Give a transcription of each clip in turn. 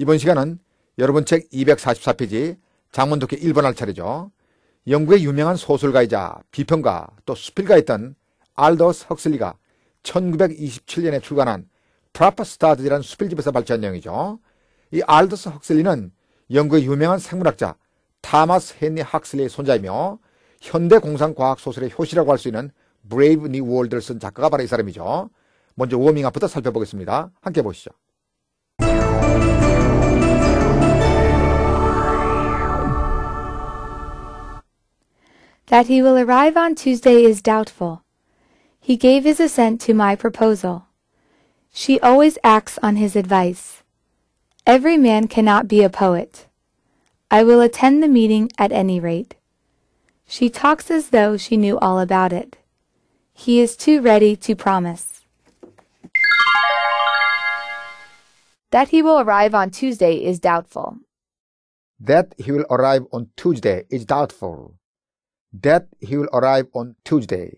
이번 시간은 여러분 책 244페이지 장문 독해 1번 할 차례죠. 영국의 유명한 소설가이자 비평가 또 수필가였던 알더스 헉슬리가 1927년에 출간한 프라퍼 스타드라는 수필집에서 발췌한 내용이죠. 이 알더스 헉슬리는 영국의 유명한 생물학자 타마스 헨리 헉슬리의 손자이며 현대 공상과학 소설의 효시라고 할 수 있는 브레이브 니 월드를 쓴 작가가 바로 이 사람이죠. 먼저 워밍업부터 살펴보겠습니다. 함께 보시죠. That he will arrive on Tuesday is doubtful. He gave his assent to my proposal. She always acts on his advice. Every man cannot be a poet. I will attend the meeting at any rate. She talks as though she knew all about it. He is too ready to promise. That he will arrive on Tuesday is doubtful. That he will arrive on Tuesday is doubtful. that he will arrive on Tuesday.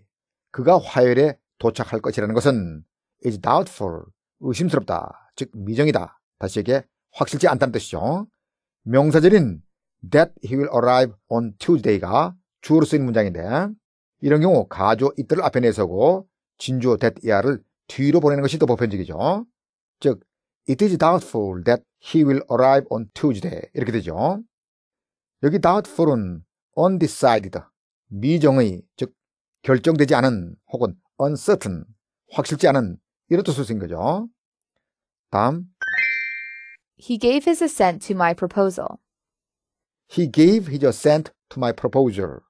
그가 화요일에 도착할 것이라는 것은 is doubtful, 의심스럽다, 즉 미정이다. 다시 얘기해 확실치 않다는 뜻이죠. 명사절인 that he will arrive on Tuesday가 주어로 쓰인 문장인데 이런 경우 가조 이들을 앞에 내서고 진주어 that 이하를 뒤로 보내는 것이 더 보편적이죠. 즉 it is doubtful that he will arrive on Tuesday 이렇게 되죠. 여기 doubtful은 undecided 미정의 즉 결정되지 않은 혹은 uncertain 확실치 않은 이런 뜻을 쓴 거죠. 다음 He gave his assent to my proposal. He gave his assent to my proposal.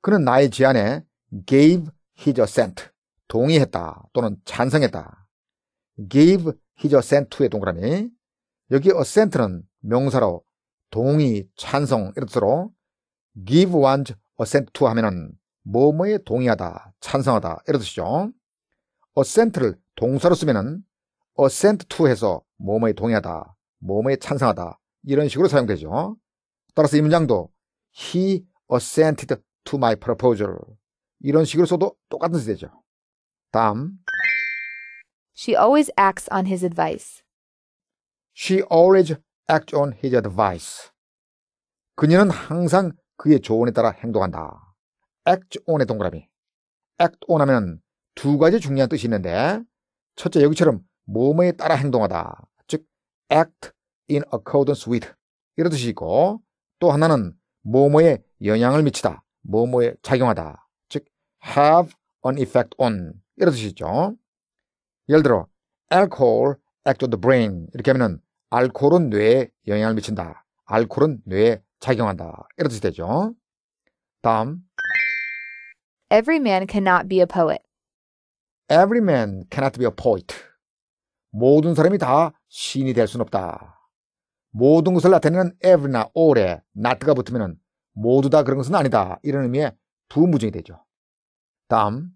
그는 나의 제안에 gave his assent 동의했다 또는 찬성했다. gave his assent to의 동그라미 여기 assent는 명사로 동의, 찬성 이런 뜻으로 give one's assent to 하면은 뭐뭐에 동의하다, 찬성하다 이런 뜻이죠. assent를 동사로 쓰면은 assent to 해서 뭐뭐에 동의하다, 뭐뭐에 찬성하다 이런 식으로 사용되죠. 따라서 이 문장도 he assented to my proposal 이런 식으로 써도 똑같은 뜻이 되죠. 다음 She always acts on his advice. She always acts on his advice. 그녀는 항상 그의 조언에 따라 행동한다. act on의 동그라미. act on 하면 두 가지 중요한 뜻이 있는데 첫째 여기처럼 몸에 따라 행동하다. 즉 act in accordance with 이런 뜻이 있고 또 하나는 뭐에 영향을 미치다. 뭐에 작용하다. 즉 have an effect on 이런 뜻이 죠 예를 들어 alcohol act on the brain 이렇게 하면은 알코올은 뇌에 영향을 미친다. 알코올은 뇌에 작용한다. 이런 뜻이 되죠. 다음. Every man cannot be a poet. Every man cannot be a poet. 모든 사람이 다 시인이 될 수는 없다. 모든 것을 나타내는 every나 all에 not가 붙으면 모두 다 그런 것은 아니다. 이런 의미의 부무증이 되죠. 다음.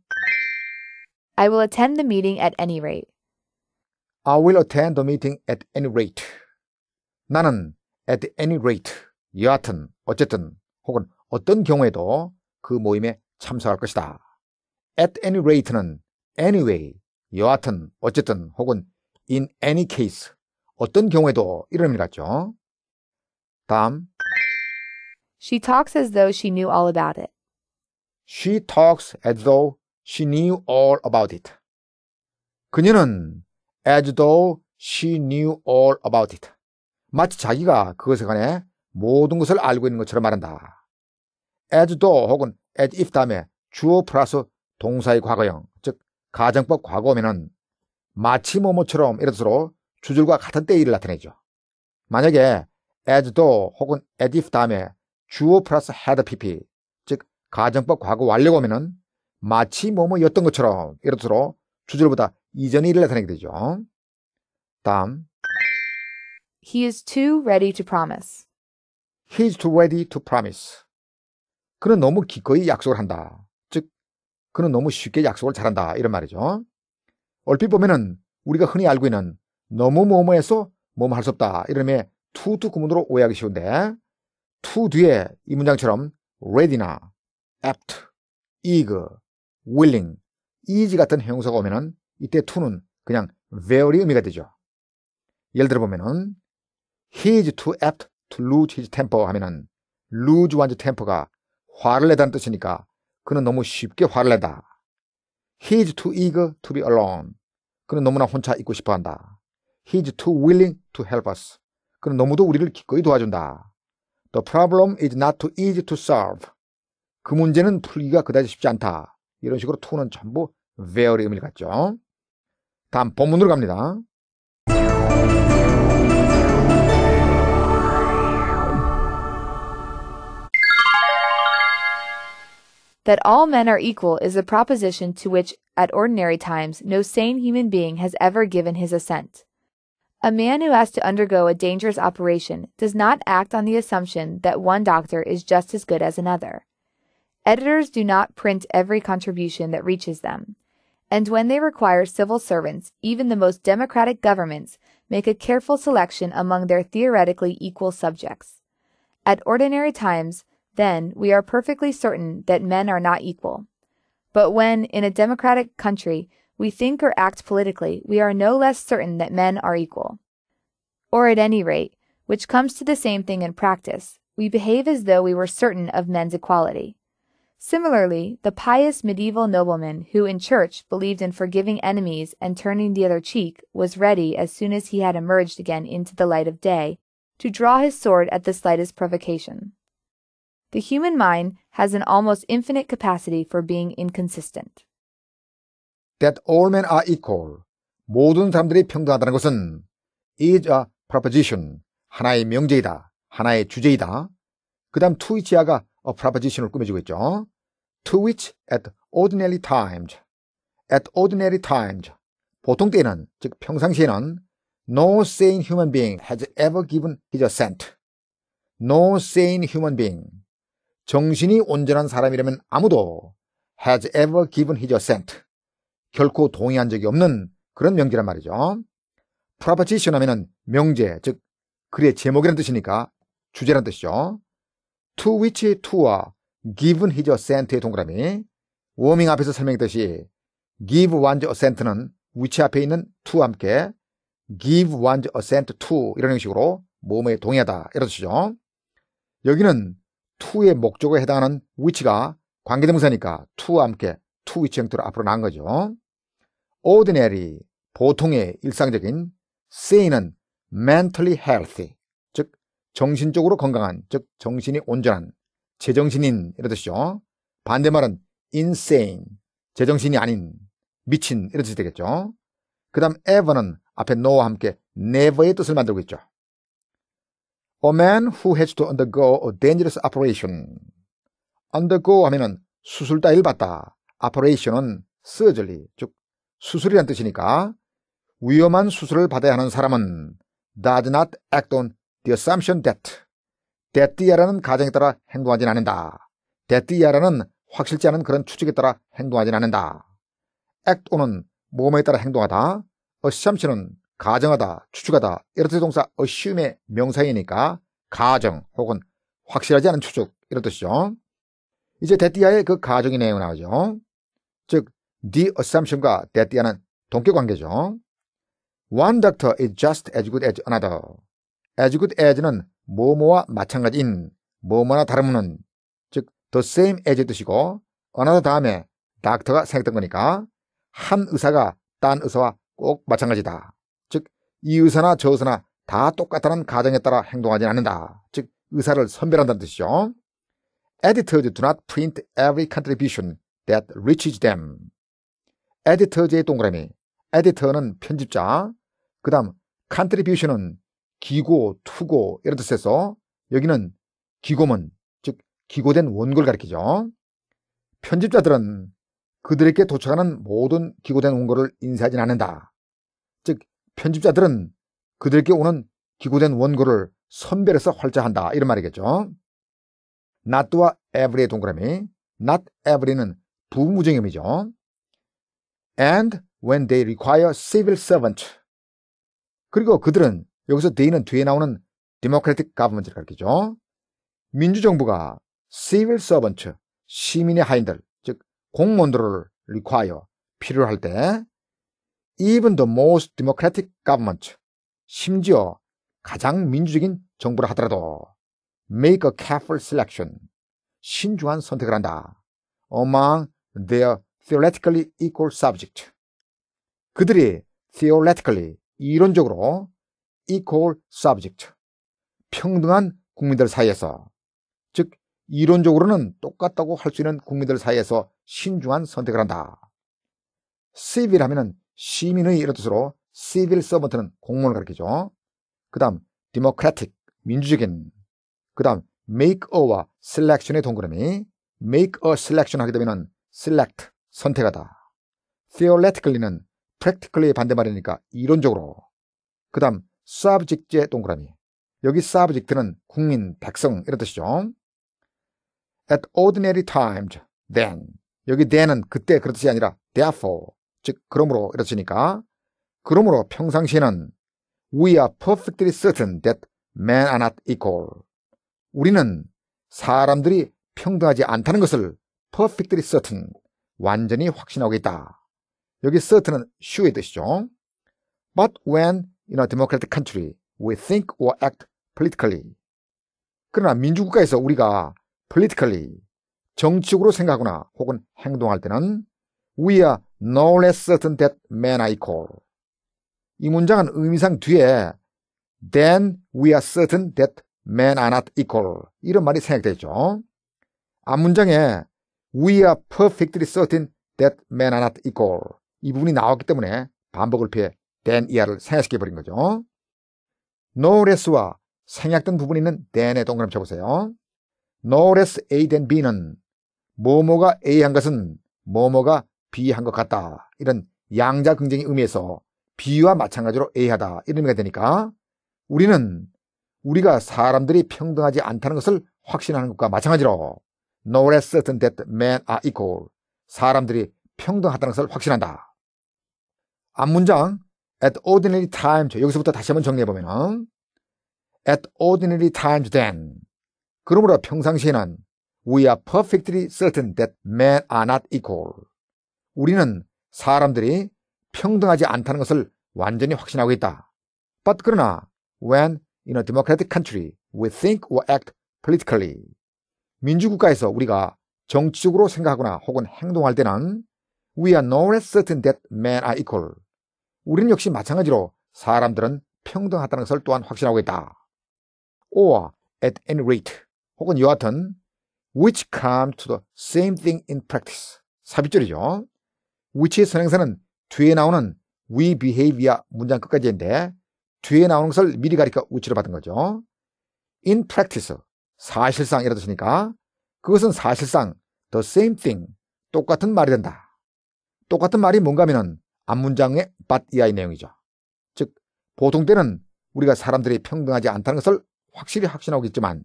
I will attend the meeting at any rate. I will attend the meeting at any rate. 나는 at any rate 여하튼 어쨌든 혹은 어떤 경우에도 그 모임에 참석할 것이다. At any rate는 anyway 여하튼 어쨌든 혹은 in any case 어떤 경우에도 이런 의미 같죠. 다음 She talks as though she knew all about it. She talks as though she knew all about it. 그녀는 as though she knew all about it. 마치 자기가 그것에 관해 모든 것을 알고 있는 것처럼 말한다. as though 혹은 as if 다음에 주어 플러스 동사의 과거형, 즉 가정법 과거면은 마치 뭐뭐처럼 이런 뜻으로 주절과 같은 때일을 나타내죠. 만약에 as though 혹은 as if 다음에 주어 플러스 had pp, 즉 가정법 과거 완료고면은 마치 뭐뭐였던 것처럼 이런 뜻으로 주절보다 이전 일을 나타내게 되죠. 다음 He is too ready to promise. He is too ready to promise. 그는 너무 기꺼이 약속을 한다. 즉, 그는 너무 쉽게 약속을 잘한다. 이런 말이죠. 얼핏 보면은 우리가 흔히 알고 있는 너무 뭐뭐해서 뭐뭐 할 수 없다. 이러면 투투 구문으로 오해하기 쉬운데 투 뒤에 이 문장처럼 ready나 apt, eager, willing, easy 같은 형용사가 오면은 이때 to는 그냥 very 의미가 되죠. 예를 들어 보면은 he is too apt to lose his temper 하면은 lose one's temper가 화를 내다는 뜻이니까 그는 너무 쉽게 화를 내다. He is too eager to be alone. 그는 너무나 혼자 있고 싶어 한다. He is too willing to help us. 그는 너무도 우리를 기꺼이 도와준다. The problem is not too easy to solve. 그 문제는 풀기가 그다지 쉽지 않다. 이런 식으로 to는 전부 very의 의미를 갖죠. 다음 본문으로 갑니다. That all men are equal is a proposition to which, at ordinary times, no sane human being has ever given his assent. A man who has to undergo a dangerous operation does not act on the assumption that one doctor is just as good as another. Editors do not print every contribution that reaches them. And when they require civil servants, even the most democratic governments make a careful selection among their theoretically equal subjects. At ordinary times, then we are perfectly certain that men are not equal. But when, in a democratic country, we think or act politically, we are no less certain that men are equal. Or at any rate, which comes to the same thing in practice, we behave as though we were certain of men's equality. Similarly, the pious medieval nobleman who in church believed in forgiving enemies and turning the other cheek was ready, as soon as he had emerged again into the light of day, to draw his sword at the slightest provocation. The human mind has an almost infinite capacity for being inconsistent. That all men are equal. 모든 사람들이 평등하다는 것은 is a proposition. 하나의 명제이다. 하나의 주제이다. 그 다음 to which 가 a proposition을 꾸며주고 있죠. to which at ordinary times. at ordinary times. 보통 때는, 즉 평상시에는 no sane human being has ever given his assent. no sane human being. 정신이 온전한 사람이라면 아무도 has ever given his assent. 결코 동의한 적이 없는 그런 명제란 말이죠. 프라파치션 하면 명제, 즉, 글의 제목이란 뜻이니까 주제란 뜻이죠. to which to와 given his assent의 동그라미. 워밍 앞에서 설명했듯이 give one's assent는 위치 앞에 있는 to와 함께 give one's assent to 이런 형식으로 몸에 동의하다 이런 뜻이죠. 여기는 투의 목적에 해당하는 위치가 관계대명사니까 투와 함께 투 위치 형태로 앞으로 나온 거죠. ordinary, 보통의 일상적인, say는 mentally healthy, 즉 정신적으로 건강한, 즉 정신이 온전한, 제정신인 이러듯이죠 반대말은 insane, 제정신이 아닌, 미친 이러듯이 되겠죠. 그 다음 ever는 앞에 no와 함께 never의 뜻을 만들고 있죠. A man who has to undergo a dangerous operation. undergo 하면은 수술 따위를 받다. operation은 surgery, 즉 수술이란 뜻이니까 위험한 수술을 받아야 하는 사람은 does not act on the assumption that 대띠야라는 가정에 따라 행동하진 않는다. 대띠야라는 확실치 않은 그런 추측에 따라 행동하진 않는다. act는 몸에 따라 행동하다. assumption은 가정하다, 추측하다 이렇듯 동사 assume의 명사이니까 가정 혹은 확실하지 않은 추측 이런 뜻이죠. 이제 데띠아의 그 가정의 내용 나오죠. 즉, the assumption과 데띠아는 동격 관계죠. One doctor is just as good as another. as good as는 뭐뭐와 마찬가지인, 뭐뭐나 다름없는, 즉, the same as 뜻이고, another 다음에 doctor가 생각된 거니까, 한 의사가 딴 의사와 꼭 마찬가지다. 이 의사나 저 의사나 다 똑같다는 가정에 따라 행동하지 는 않는다. 즉 의사를 선별한다는 뜻이죠. Editors do not print every contribution that reaches them. 에디터즈의 동그라미. 에디터는 편집자. 그 다음 contribution은 기고, 투고 이런 뜻에서 여기는 기고문, 즉 기고된 원고를 가리키죠. 편집자들은 그들에게 도착하는 모든 기고된 원고를 인쇄하지는 않는다. 즉 편집자들은 그들에게 오는 기고된 원고를 선별해서 활자한다. 이런 말이겠죠. not와 every의 동그라미. not every는 부무증임이죠. and when they require civil servant. 그리고 그들은 여기서 they는 뒤에 나오는 democratic government를 가리키죠. 민주정부가 civil servant, 시민의 하인들, 즉 공무원들을 require, 필요할 때 even the most democratic government, 심지어 가장 민주적인 정부라 하더라도 make a careful selection, 신중한 선택을 한다. among their theoretically equal subject. 그들이 theoretically, 이론적으로 equal subject, 평등한 국민들 사이에서, 즉 이론적으로는 똑같다고 할 수 있는 국민들 사이에서 신중한 선택을 한다. civil하면 시민의 이런 뜻으로 civil servant는 공무원을 가리키죠. 그 다음 democratic, 민주적인 그 다음 make a와 selection의 동그라미 make a selection 하게 되면 select, 선택하다 theoretically는 practically의 반대말이니까 이론적으로 그 다음 subject의 동그라미 여기 subject는 국민, 백성 이런 뜻이죠. at ordinary times, then 여기 then은 그때 그렇듯이 아니라 therefore 즉 그러므로 이렇으니까 그러므로 평상시에는 we are perfectly certain that men are not equal. 우리는 사람들이 평등하지 않다는 것을 perfectly certain, 완전히 확신하고 있다. 여기 certain은 sure의 뜻이죠. But when in a democratic country we think or act politically. 그러나 민주국가에서 우리가 politically, 정치적으로 생각하거나 혹은 행동할 때는 we are no less certain that man I call. 이 문장은 의미상 뒤에 then we are certain that men are not equal 이런 말이 생략되죠. 앞 문장에 we are perfectly certain that men are not equal 이 부분이 나왔기 때문에 반복을 피해 then 이하를 생략시켜 버린 거죠. no less와 생략된 부분이 있는 then에 동그라미 쳐보세요. no less A than B는 뭐뭐가 A 한 것은 뭐뭐가 비한 것 같다. 이런 양자 긍정의 의미에서 비유와 마찬가지로 A하다. 이런 의미가 되니까 우리는 우리가 사람들이 평등하지 않다는 것을 확신하는 것과 마찬가지로 No less certain that men are equal. 사람들이 평등하다는 것을 확신한다. 앞문장 at ordinary times 여기서부터 다시 한번 정리해보면 at ordinary times then 그러므로 평상시에는 we are perfectly certain that men are not equal 우리는 사람들이 평등하지 않다는 것을 완전히 확신하고 있다. But 그러나 when in a democratic country we think or act politically 민주국가에서 우리가 정치적으로 생각하거나 혹은 행동할 때는 we are n o less certain that men are equal. 우리는 역시 마찬가지로 사람들은 평등하다는 것을 또한 확신하고 있다. or at any rate 혹은 여하튼 which come to the same thing in practice. 삽입절이죠. 위치의 선행사는 뒤에 나오는 we behavior 문장 끝까지인데 뒤에 나오는 것을 미리 가리켜 위치를 받은 거죠. in practice, 사실상 이라 뜻이니까 그것은 사실상 the same thing, 똑같은 말이 된다. 똑같은 말이 뭔가 하면 앞문장의 but 이하의 내용이죠. 즉, 보통 때는 우리가 사람들이 평등하지 않다는 것을 확실히 확신하고 있지만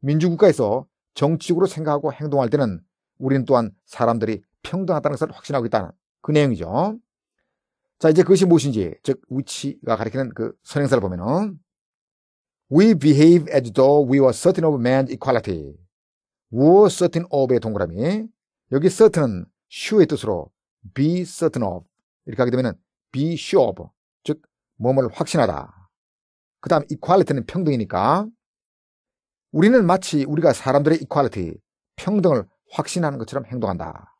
민주국가에서 정치적으로 생각하고 행동할 때는 우리는 또한 사람들이 평등하다는 것을 확신하고 있다는 그 내용이죠. 자, 이제 그것이 무엇인지, 즉, 위치가 가리키는 그 선행사를 보면은, We behave as though we were certain of man's equality. were certain of의 동그라미. 여기 certain, sure의 뜻으로 be certain of. 이렇게 하게 되면은 be sure of. 즉, 몸을 확신하다. 그 다음 equality는 평등이니까 우리는 마치 우리가 사람들의 equality, 평등을 확신하는 것처럼 행동한다.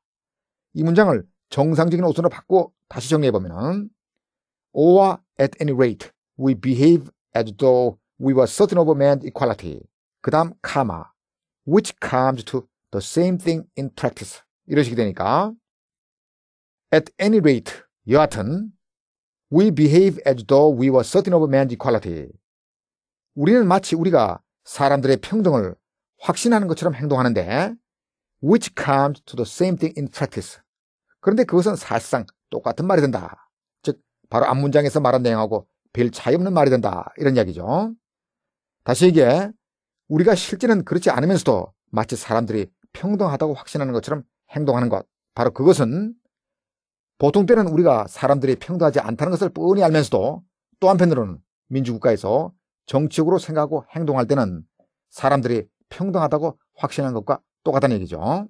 이 문장을 정상적인 어순으로 바꿔 다시 정리해보면 or at any rate we behave as though we were certain of man's equality 그 다음 comma which comes to the same thing in practice 이러시게 되니까 at any rate 여하튼 we behave as though we were certain of man's equality 우리는 마치 우리가 사람들의 평등을 확신하는 것처럼 행동하는데 which comes to the same thing in practice 그런데 그것은 사실상 똑같은 말이 된다. 즉, 바로 앞 문장에서 말한 내용하고 별 차이 없는 말이 된다. 이런 이야기죠. 다시 얘기해. 우리가 실제는 그렇지 않으면서도 마치 사람들이 평등하다고 확신하는 것처럼 행동하는 것. 바로 그것은 보통 때는 우리가 사람들이 평등하지 않다는 것을 뻔히 알면서도 또 한편으로는 민주국가에서 정치적으로 생각하고 행동할 때는 사람들이 평등하다고 확신한 것과 똑같다는 얘기죠.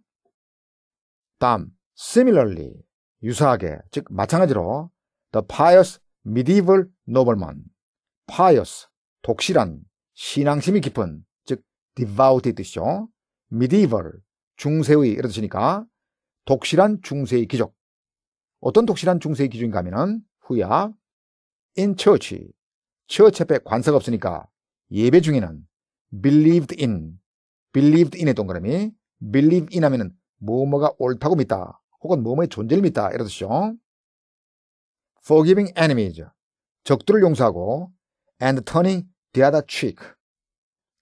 다음, Similarly, 유사하게, 즉 마찬가지로 The pious medieval nobleman, pious, 독실한, 신앙심이 깊은, 즉 devout의 뜻이죠. medieval, 중세의 이런 뜻이니까 독실한 중세의 귀족. 어떤 독실한 중세의 귀족인가 하면은 후야 in church, church 앞에 관사가 없으니까 예배 중에는 believed in, believed in의 동그라미, believe in 하면은 뭐뭐가 옳다고 믿다. 혹은 몸의 존재를 믿다 이런 뜻이죠. forgiving enemies 적들을 용서하고 and turning the other cheek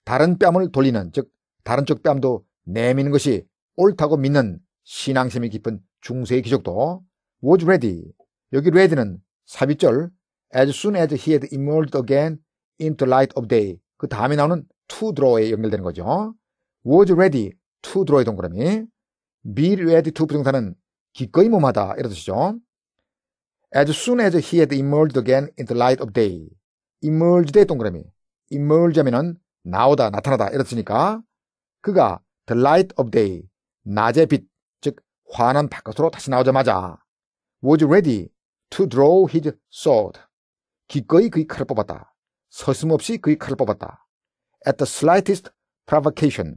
다른 뺨을 돌리는 즉 다른 쪽 뺨도 내미는 것이 옳다고 믿는 신앙심이 깊은 중세의 기적도 was ready 여기 ready는 삽입절 as soon as he had emerged again into light of day 그 다음에 나오는 to draw에 연결되는 거죠 was ready to draw의 동그라미 be ready to 부정사는 기꺼이 몸하다 이런 뜻이죠. As soon as he had emerged again in the light of day. emergeday 동그라미. emerge 하면은 나오다, 나타나다 이렇으니까 그가 the light of day, 낮의 빛, 즉 환한 바깥으로 다시 나오자마자 was ready to draw his sword. 기꺼이 그의 칼을 뽑았다. 서슴없이 그의 칼을 뽑았다. at the slightest provocation.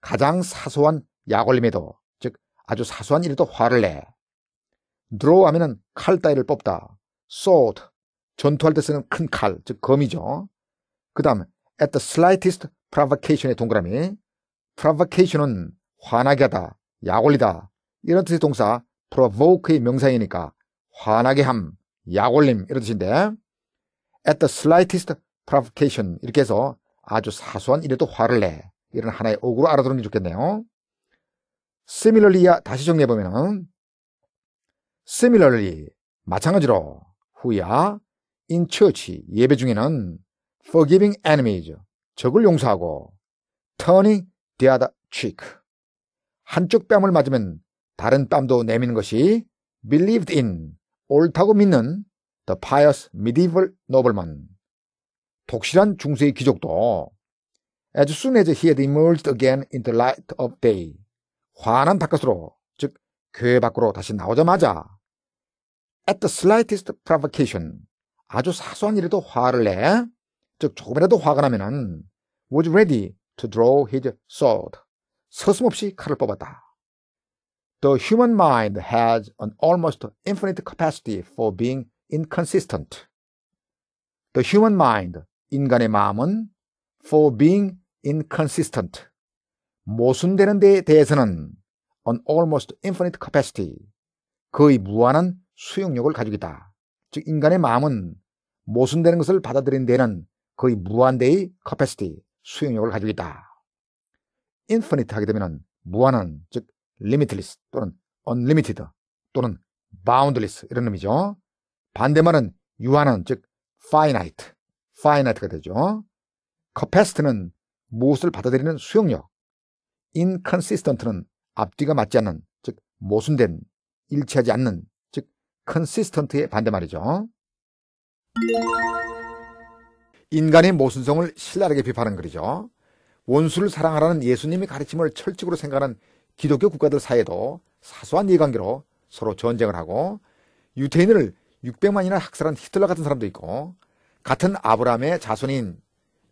가장 사소한 약올림에도 아주 사소한 일에도 화를 내. draw 하면은 칼 따위를 뽑다. sword, 전투할 때 쓰는 큰 칼, 즉 검이죠. 그 다음, at the slightest provocation의 동그라미. provocation은 화나게 하다, 약올리다. 이런 뜻의 동사, provoke의 명사이니까 화나게 함, 약올림 이런 뜻인데 at the slightest provocation 이렇게 해서 아주 사소한 일에도 화를 내 이런 하나의 어구로 알아두는 게 좋겠네요. similarly야 다시 정리해보면 similarly 마찬가지로 후야 in church 예배 중에는 forgiving enemies 적을 용서하고 turning the other cheek 한쪽 뺨을 맞으면 다른 뺨도 내미는 것이 believed in 옳다고 믿는 the pious medieval nobleman 독실한 중세의 귀족도 as soon as he had emerged again in the light of day 환한 바깥으로, 즉 교회 밖으로 다시 나오자마자 at the slightest provocation, 아주 사소한 일에도 화를 내, 즉 조금이라도 화가 나면은 was ready to draw his sword, 서슴없이 칼을 뽑았다. The human mind has an almost infinite capacity for being inconsistent. The human mind, 인간의 마음은 for being inconsistent, 모순되는 데에 대해서는 an almost infinite capacity, 거의 무한한 수용력을 가지고있다즉 인간의 마음은 모순되는 것을 받아들인 데는 거의 무한대의 capacity, 수용력을 가지고있다 infinite 하게 되면 무한한, 즉 limitless 또는 unlimited 또는 boundless 이런 의미죠. 반대말은 유한한, 즉 finite, finite가 되죠. capacity는 무엇을 받아들이는 수용력, inconsistent는 앞뒤가 맞지 않는, 즉 모순된, 일치하지 않는, 즉 consistent의 반대말이죠. 인간의 모순성을 신랄하게 비판하는 글이죠. 원수를 사랑하라는 예수님의 가르침을 철칙으로 생각하는 기독교 국가들 사이에도 사소한 이해관계로 서로 전쟁을 하고 유태인을 600만이나 학살한 히틀러 같은 사람도 있고 같은 아브라함의 자손인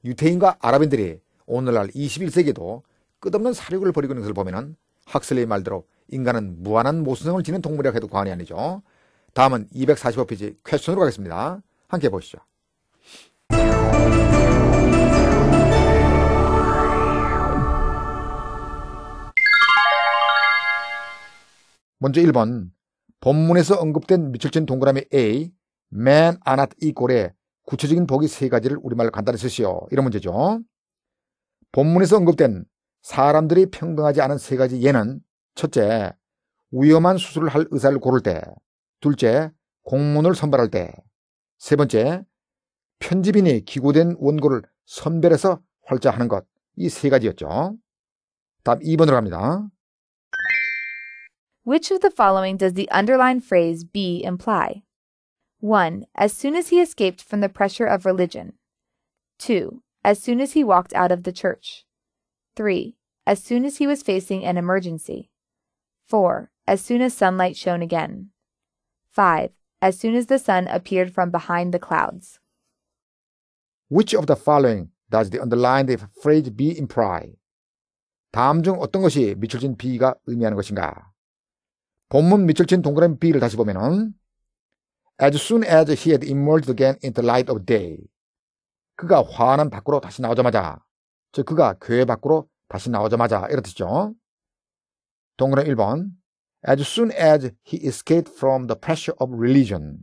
유태인과 아랍인들이 오늘날 21세기에도 끝없는 사륙을 벌이고 있는 것을 보면 은 학슬리의 말대로 인간은 무한한 모순성을 지닌 동물이라 해도 과언이 아니죠. 다음은 245페이지 퀘스천으로 가겠습니다. 함께 보시죠. 먼저 1번 본문에서 언급된 미을친 동그라미 A, man are not equal의 구체적인 보기 세 가지를 우리말로 간단히 쓰시오. 이런 문제죠. 본문에서 언급된 사람들이 평등하지 않은 세 가지 예는 첫째, 위험한 수술을 할 의사를 고를 때, 둘째, 공문을 선발할 때, 세 번째, 편집인이 기고된 원고를 선별해서 활자하는 것, 이 세 가지였죠. 답 2번으로 합니다. Which of the following does the underlined phrase be imply? 1. As soon as he escaped from the pressure of religion. 2. As soon as he walked out of the church. 3. As soon as he was facing an emergency. 4. As soon as sunlight shone again. 5. As soon as the sun appeared from behind the clouds. Which of the following does the underlined phrase be imply? 다음 중 어떤 것이 미출진 B가 의미하는 것인가? 본문 미출진 동그라미 B를 다시 보면은 As soon as he had emerged again in the light of day. 그가 환한 밖으로 다시 나오자마자 즉 그가 교회 밖으로 다시 나오자마자 이런 뜻이죠. 동그라 1번 As soon as he escaped from the pressure of religion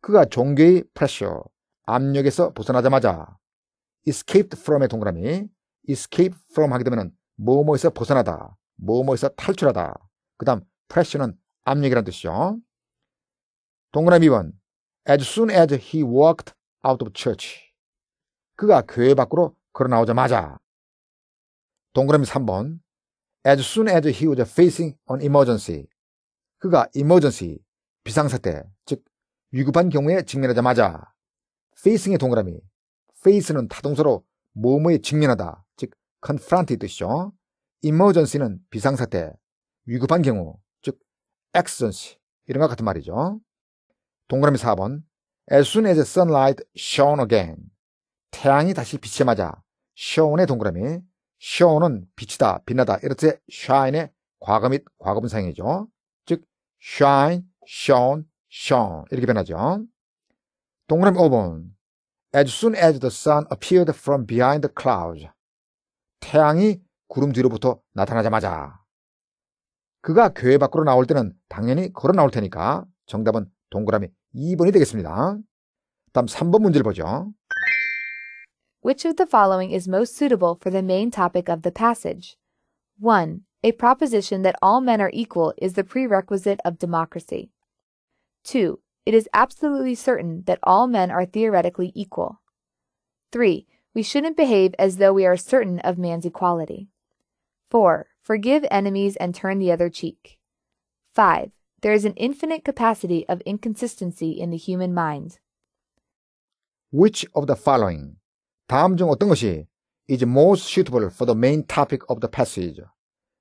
그가 종교의 pressure, 압력에서 벗어나자마자 escaped from의 동그라미 escape from 하게 되면 뭐뭐에서 벗어나다, 뭐뭐에서 탈출하다 그 다음 pressure는 압력이란 뜻이죠. 동그라미 2번 As soon as he walked out of church 그가 교회 밖으로 걸어 나오자마자 동그라미 3번 As soon as he was facing an emergency 그가 emergency 비상사태 즉 위급한 경우에 직면하자마자 facing의 동그라미 face는 타동사로 뭐뭐에 직면하다 즉 confront의 뜻이죠 emergency는 비상사태 위급한 경우 즉 accident 이런 것 같은 말이죠 동그라미 4번 As soon as the sunlight shone again 태양이 다시 빛이 맞아 show의 동그라미, show는 비추다, 빛나다. 이렇듯 shine의 과거 및 과거분사형이죠. 즉 shine, shone, shone 이렇게 변하죠. 동그라미 5번 As soon as the sun appeared from behind the clouds 태양이 구름 뒤로부터 나타나자마자 그가 교회 밖으로 나올 때는 당연히 걸어 나올 테니까 정답은 동그라미 2번이 되겠습니다. 다음 3번 문제를 보죠. Which of the following is most suitable for the main topic of the passage? 1. A proposition that all men are equal is the prerequisite of democracy. 2. It is absolutely certain that all men are theoretically equal. 3. We shouldn't behave as though we are certain of man's equality. 4. Forgive enemies and turn the other cheek. 5. There is an infinite capacity of inconsistency in the human mind. Which of the following 다음 중 어떤 것이 is most suitable for the main topic of the passage.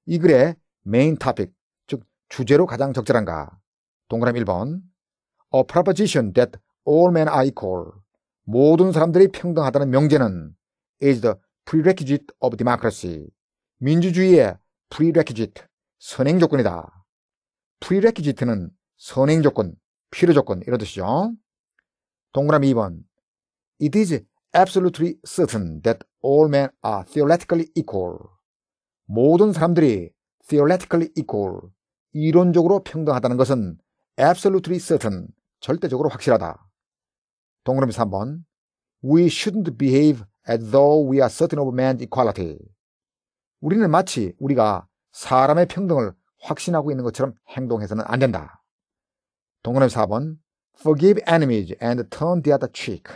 이 글의 main topic, 즉 주제로 가장 적절한가? 동그라미 1번. A proposition that all men are equal. 모든 사람들이 평등하다는 명제는 is the prerequisite of democracy. 민주주의의 prerequisite, 선행 조건이다. prerequisite는 선행 조건, 필요 조건 이런 뜻이죠. 동그라미 2번. It is absolutely certain that all men are theoretically equal. 모든 사람들이 theoretically equal, 이론적으로 평등하다는 것은 absolutely certain, 절대적으로 확실하다. 동그라미 3번 We shouldn't behave as though we are certain of man's equality. 우리는 마치 우리가 사람의 평등을 확신하고 있는 것처럼 행동해서는 안 된다. 동그라미 4번 Forgive enemies and turn the other cheek.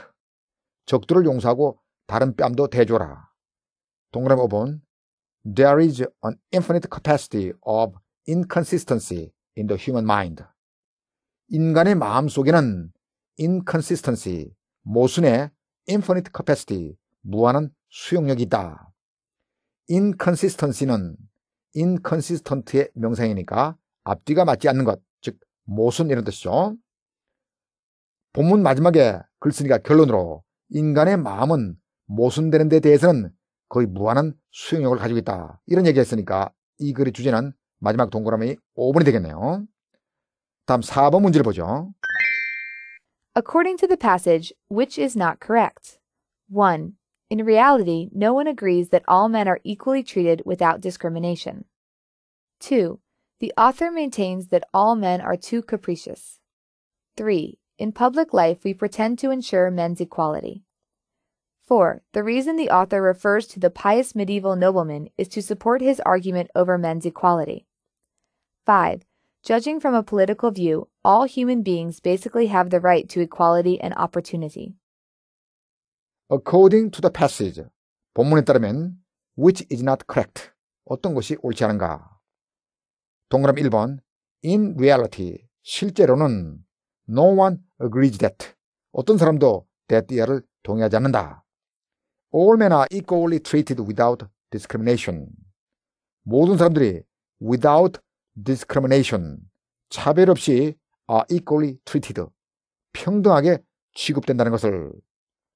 적들을 용서하고 다른 뺨도 대줘라. 동그라미 5번 There is an infinite capacity of inconsistency in the human mind. 인간의 마음 속에는 inconsistency, 모순의 infinite capacity, 무한한 수용력이 있다. inconsistency는 inconsistent의 명상이니까 앞뒤가 맞지 않는 것, 즉 모순 이런 뜻이죠. 본문 마지막에 글쓰니까 결론으로 인간의 마음은 모순되는 데 대해서는 거의 무한한 수용력을 가지고 있다. 이런 얘기가 있으니까 이 글의 주제는 마지막 동그라미 5번이 되겠네요. 다음 4번 문제를 보죠. According to the passage, which is not correct? 1. In reality, no one agrees that all men are equally treated without discrimination. 2. The author maintains that all men are too capricious. 3. In public life, we pretend to ensure men's equality. 4. The reason the author refers to the pious medieval nobleman is to support his argument over men's equality. 5. Judging from a political view, all human beings basically have the right to equality and opportunity. According to the passage, 본문에 따르면 which is not correct, 어떤 것이 옳지 않은가? 동그라미 1번 In reality, 실제로는 no one agrees that 어떤 사람도 that 이하를 동의하지 않는다. All men are equally treated without discrimination. 모든 사람들이 without discrimination 차별 없이 are equally treated 평등하게 취급된다는 것을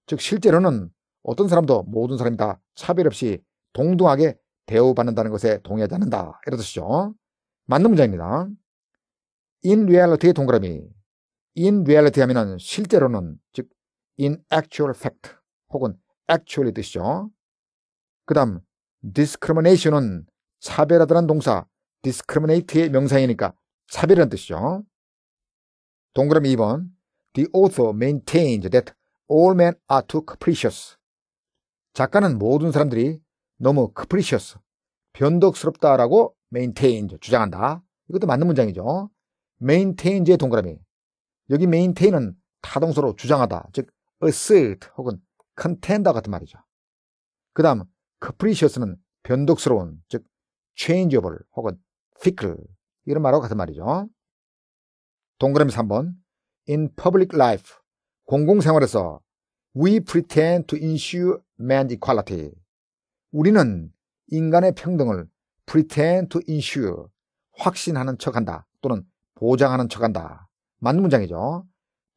즉 실제로는 어떤 사람도 모든 사람이 다 차별 없이 동등하게 대우받는다는 것에 동의하지 않는다. 이런 뜻이죠. 맞는 문장입니다. In reality의 동그라미 in reality 하면은 실제로는 즉 in actual fact 혹은 actually 뜻이죠. 그 다음 discrimination은 차별하다는 동사 discriminate의 명사이니까 차별이라는 뜻이죠. 동그라미 2번 The author maintains that all men are too capricious. 작가는 모든 사람들이 너무 capricious, 변덕스럽다라고 maintains, 주장한다. 이것도 맞는 문장이죠. maintains의 동그라미. 여기 maintain은 타동사로 주장하다, 즉 assert 혹은 contender 같은 말이죠. 그 다음 capricious는 변덕스러운, 즉 changeable 혹은 fickle 이런 말하고 같은 말이죠. 동그라미 3번 In public life, 공공생활에서 We pretend to ensure man's equality. 우리는 인간의 평등을 pretend to ensure, 확신하는 척한다 또는 보장하는 척한다. 맞는 문장이죠.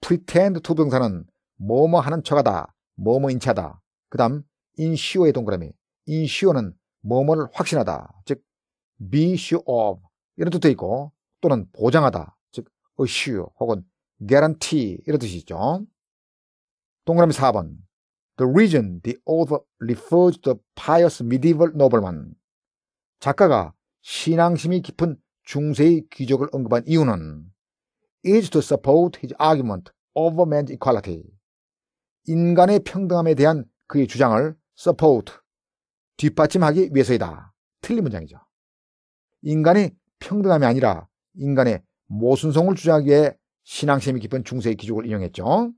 pretend to 동사는 뭐뭐 하는 척하다, 뭐뭐 인치하다. 그 다음 insure의 동그라미. insure는 뭐뭐를 확신하다, 즉 be sure of 이런 뜻도 있고 또는 보장하다, 즉 assure 혹은 guarantee 이런 뜻이 있죠. 동그라미 4번 The reason the author refers to the pious medieval nobleman 작가가 신앙심이 깊은 중세의 귀족을 언급한 이유는 is to support his argument o v man's equality. 인간의 평등함에 대한 그의 주장을 support, 뒷받침하기 위해서이다. 틀린 문장이죠. 인간의 평등함이 아니라 인간의 모순성을 주장하기 위해 신앙심이 깊은 중세의 기족을 인용했죠.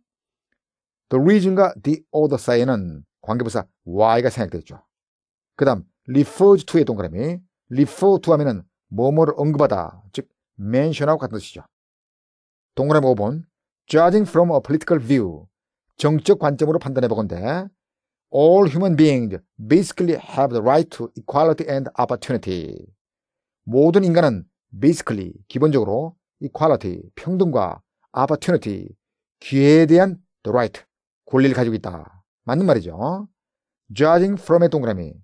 The reason과 the other 사이에는 관계부사 why가 생각되죠그 다음 refers to의 동그라미 refer to 하면은 뭐뭐를 언급하다 즉 mention하고 같은 뜻이죠. 동그라미 5번 Judging from a political view 정적 관점으로 판단해 보건대 All human beings basically have the right to equality and opportunity. 모든 인간은 basically 기본적으로 equality 평등과 opportunity 기회에 대한 the right 권리를 가지고 있다. 맞는 말이죠. judging from의 동그라미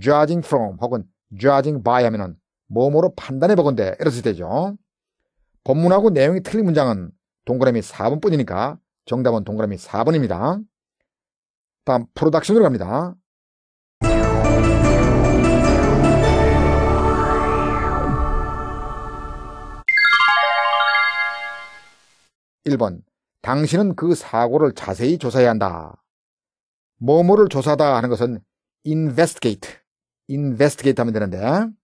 judging from 혹은 judging by 하면은 뭐뭐로 판단해 보건대 이랬을 때죠. 본문하고 내용이 틀린 문장은 동그라미 4번뿐이니까 정답은 동그라미 4번입니다. 다음 프로덕션으로 갑니다. (1번) 당신은 그 사고를 자세히 조사해야 한다. 뭐뭐를 조사하다 하는 것은 investigate, investigate 하면 되는데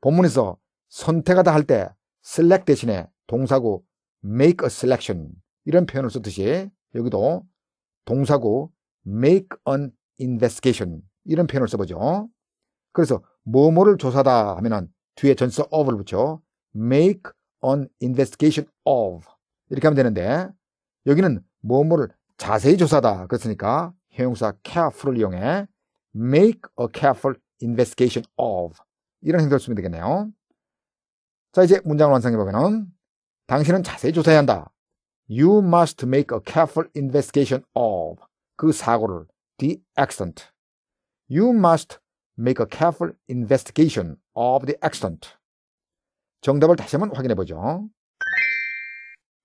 본문에서 선택하다 할때 select 대신에 동사구 make a selection 이런 표현을 쓰듯이 여기도 동사구 make an investigation 이런 표현을 써보죠. 그래서 뭐뭐를 조사다 하면은 뒤에 전서 of를 붙여 make an investigation of 이렇게 하면 되는데 여기는 뭐뭐를 자세히 조사다 그렇으니까 형용사 careful을 이용해 make a careful investigation of 이런 행동을 쓰면 되겠네요. 자, 이제 문장을 완성해보면 당신은 자세히 조사해야 한다. You must make a careful investigation of 그 사고를 the accident. You must make a careful investigation of the accident. 정답을 다시 한번 확인해 보죠.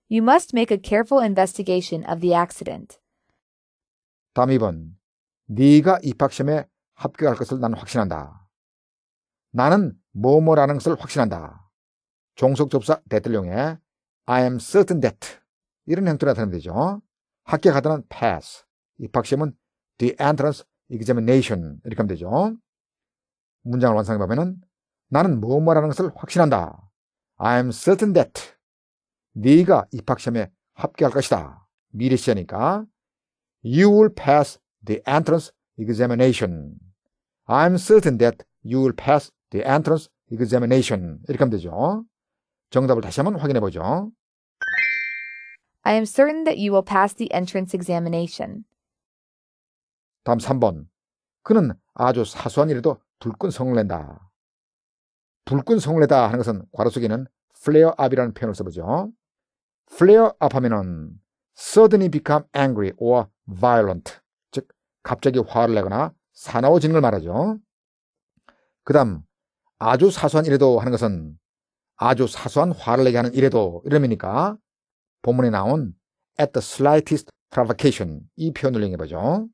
You must make a careful investigation of the accident. 다음 2번. 네가 입학시험에 합격할 것을 나는 확신한다. 나는 뭐뭐라는 것을 확신한다. 종속접사 대틀용의 I am certain that 이런 형태로 나타내면 되죠. 합격하다는 pass, 입학시험은 the entrance examination 이렇게 하면 되죠. 문장을 완성해 보면은 나는 뭐뭐라는 것을 확신한다. I am certain that 네가 입학시험에 합격할 것이다. 미래 시험니까 You will pass the entrance examination. I am certain that you will pass the entrance examination. 이렇게 하면 되죠. 정답을 다시 한번 확인해 보죠. I am certain that you will pass the entrance examination. 다음 3번. 그는 아주 사소한 일에도 불끈 성을 낸다. 불끈 성을 내다 하는 것은 괄호 속에는 flare up이라는 표현을 써보죠. flare up 하면은 suddenly become angry or violent. 즉, 갑자기 화를 내거나 사나워지는 걸 말하죠. 그 다음, 아주 사소한 일에도 하는 것은 아주 사소한 화를 내게 하는 일에도 이러니까 본문에 나온 at the slightest provocation 이 표현을 이용해보죠.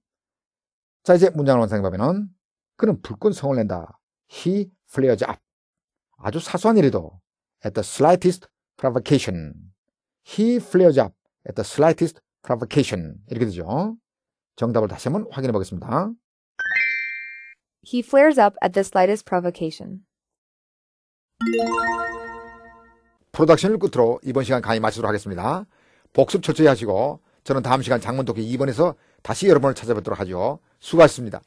자 이제 문장을 완성해보면 그는 불끈 성을 낸다. He flares up. 아주 사소한 일에도 at the slightest provocation. He flares up at the slightest provocation. 이렇게 되죠. 정답을 다시 한번 확인해 보겠습니다. He flares up at the slightest provocation. 프로덕션을 끝으로 이번 시간 강의 마치도록 하겠습니다. 복습 철저히 하시고 저는 다음 시간 장문독기 2번에서 다시 여러분을 찾아뵙도록 하죠. 수고하셨습니다.